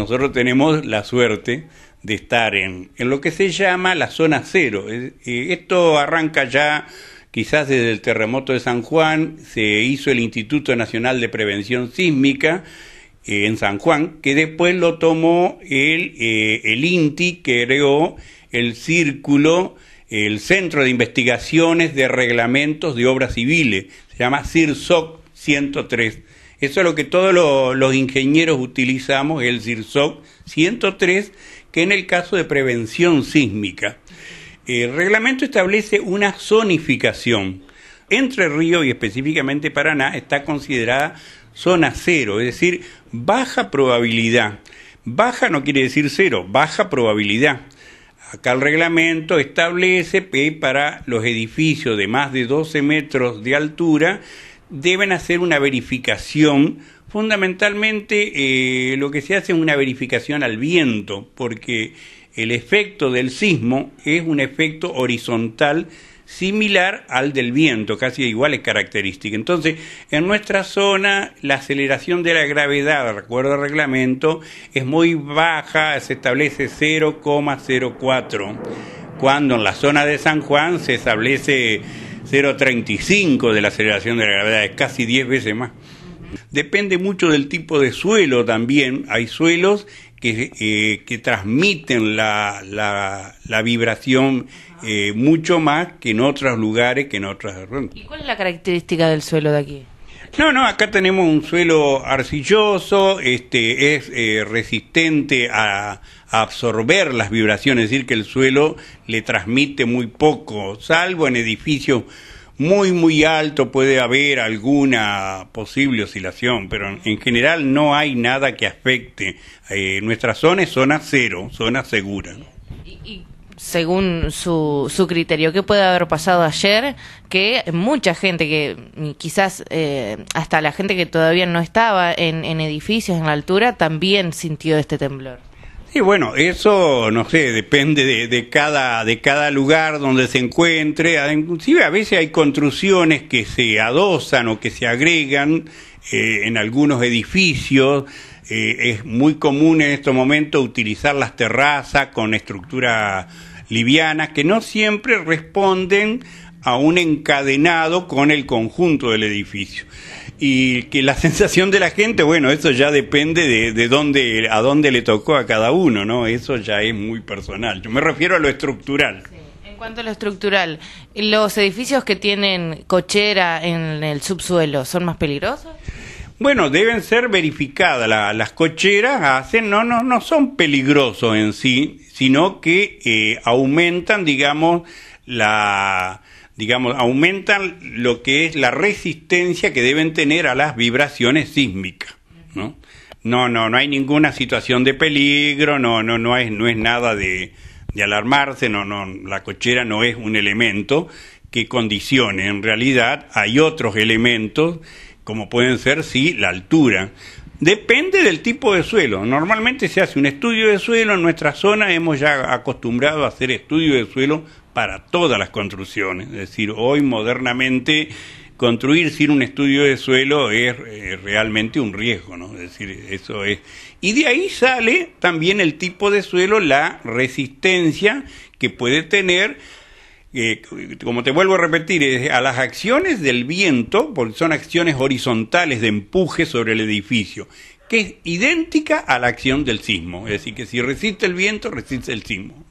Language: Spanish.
Nosotros tenemos la suerte de estar en, en, lo que se llama la zona cero. Esto arranca ya quizás desde el terremoto de San Juan, se hizo el Instituto Nacional de Prevención Sísmica eh, en San Juan, que después lo tomó el, eh, el INTI, que creó el círculo, el Centro de Investigaciones de Reglamentos de Obras Civiles, se llama CIRSOC 103 eso es lo que todos los, ingenieros utilizamos, el CIRSOC 103, que en el caso de prevención sísmica. El eh, reglamento establece una zonificación. Entre Río y específicamente Paraná está considerada zona cero, es decir, baja probabilidad. Baja no quiere decir cero, baja probabilidad. Acá el reglamento establece que eh, para los edificios de más de 12 metros de altura deben hacer una verificación. Fundamentalmente eh, lo que se hace es una verificación al viento, porque el efecto del sismo es un efecto horizontal similar al del viento, casi iguales características. Entonces, en nuestra zona la aceleración de la gravedad, recuerdo el reglamento, es muy baja, se establece 0,04, cuando en la zona de San Juan se establece 0,35 de la aceleración de la gravedad, es casi 10 veces más. Depende mucho del tipo de suelo también. Hay suelos que, eh, que transmiten la, la, vibración eh, mucho más que en otros lugares, que en otras... ¿Y cuál es la característica del suelo de aquí? No, no, acá tenemos un suelo arcilloso, este, es eh, resistente a, absorber las vibraciones, es decir, que el suelo le transmite muy poco, salvo en edificios muy, muy altos puede haber alguna posible oscilación, pero en general no hay nada que afecte. Eh, nuestra zona es zona cero, zona segura según su, su criterio, qué puede haber pasado ayer, que mucha gente, que quizás eh, hasta la gente que todavía no estaba en, edificios, en la altura, también sintió este temblor. Sí, bueno, eso no sé, depende de, de, cada de cada lugar donde se encuentre. Ah, inclusive a veces hay construcciones que se adosan o que se agregan eh, en algunos edificios. Eh, es muy común en estos momentos utilizar las terrazas con estructura livianas, que no siempre responden a un encadenado con el conjunto del edificio. Y que la sensación de la gente, bueno, eso ya depende de, de, dónde, a dónde le tocó a cada uno, ¿no? Eso ya es muy personal. Yo me refiero a lo estructural. En cuanto a lo estructural, ¿los edificios que tienen cochera en el subsuelo son más peligrosos? Bueno, deben ser verificadas las cocheras, hacen, no, no, no son peligrosos en sí, sino que eh, aumentan, digamos, la, digamos, aumentan lo que es la resistencia que deben tener a las vibraciones sísmicas, ¿no? No, no, hay ninguna situación de peligro, no, no, no es, no es nada de, de alarmarse, no, no, la cochera no es un elemento que condicione, en realidad hay otros elementos como pueden ser, sí, la altura. Depende del tipo de suelo. Normalmente se hace un estudio de suelo. En nuestra zona hemos ya acostumbrado a hacer estudio de suelo para todas las construcciones. Es decir, hoy modernamente construir sin un estudio de suelo es, es eh, realmente un riesgo, ¿no? Es decir, eso es. Y de ahí sale también el tipo de suelo, la resistencia que puede tener eh, como te vuelvo a repetir, a las acciones del viento, porque son acciones horizontales de empuje sobre el edificio, que es idéntica a la acción del sismo. Es decir, que si resiste el viento, resiste el sismo.